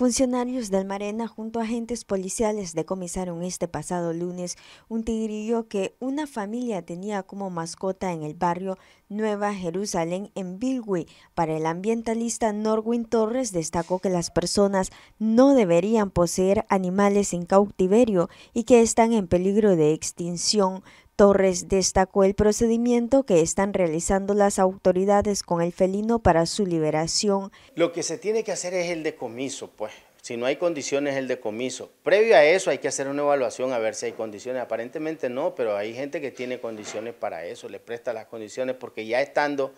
Funcionarios del Marena junto a agentes policiales decomisaron este pasado lunes un tigrillo que una familia tenía como mascota en el barrio Nueva Jerusalén en Bilwi. Para el ambientalista Norwin Torres destacó que las personas no deberían poseer animales en cautiverio y que están en peligro de extinción, Torres destacó el procedimiento que están realizando las autoridades con el felino para su liberación. Lo que se tiene que hacer es el decomiso, pues. Si no hay condiciones, el decomiso. Previo a eso hay que hacer una evaluación a ver si hay condiciones. Aparentemente no, pero hay gente que tiene condiciones para eso, le presta las condiciones porque ya estando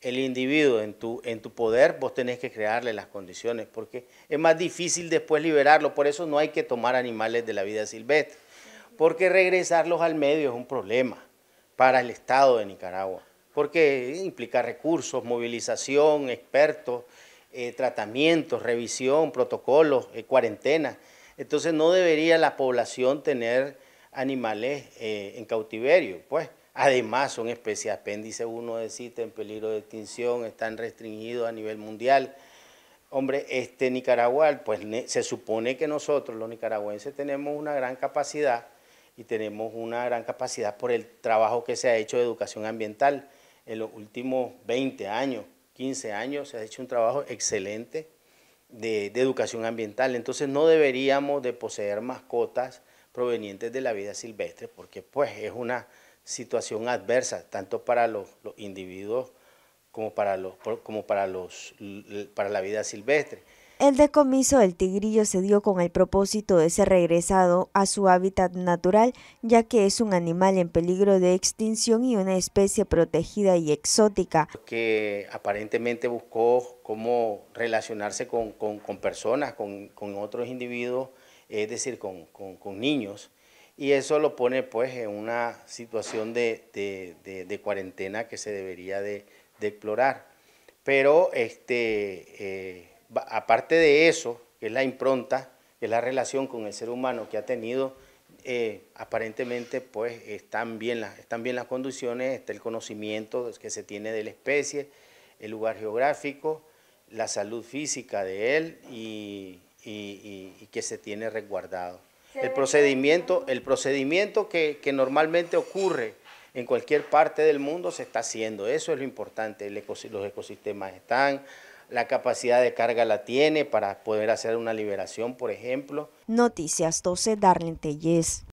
el individuo en tu, en tu poder, vos tenés que crearle las condiciones porque es más difícil después liberarlo. Por eso no hay que tomar animales de la vida silvestre porque regresarlos al medio es un problema para el Estado de Nicaragua, porque implica recursos, movilización, expertos, eh, tratamientos, revisión, protocolos, eh, cuarentena. Entonces no debería la población tener animales eh, en cautiverio, pues. Además son especies apéndice 1 de cita en peligro de extinción, están restringidos a nivel mundial. Hombre, este Nicaragua, pues se supone que nosotros los nicaragüenses tenemos una gran capacidad y tenemos una gran capacidad por el trabajo que se ha hecho de educación ambiental. En los últimos 20 años, 15 años, se ha hecho un trabajo excelente de, educación ambiental. Entonces no deberíamos de poseer mascotas provenientes de la vida silvestre porque pues es una situación adversa tanto para los, individuos como como para, los, para la vida silvestre. El decomiso del tigrillo se dio con el propósito de ser regresado a su hábitat natural, ya que es un animal en peligro de extinción y una especie protegida y exótica. Que aparentemente buscó cómo relacionarse con, personas, con, otros individuos, es decir, con, niños, y eso lo pone pues en una situación de, cuarentena que se debería de, explorar. Pero este... Eh, aparte de eso, que es la impronta, que es la relación con el ser humano que ha tenido, eh, aparentemente pues están bien, las, están las condiciones, está el conocimiento que se tiene de la especie, el lugar geográfico, la salud física de él y, que se tiene resguardado. El procedimiento, el procedimiento que, normalmente ocurre en cualquier parte del mundo se está haciendo, eso es lo importante, los ecosistemas están, la capacidad de carga la tiene para poder hacer una liberación, por ejemplo. Noticias 12, Darlene Tellez.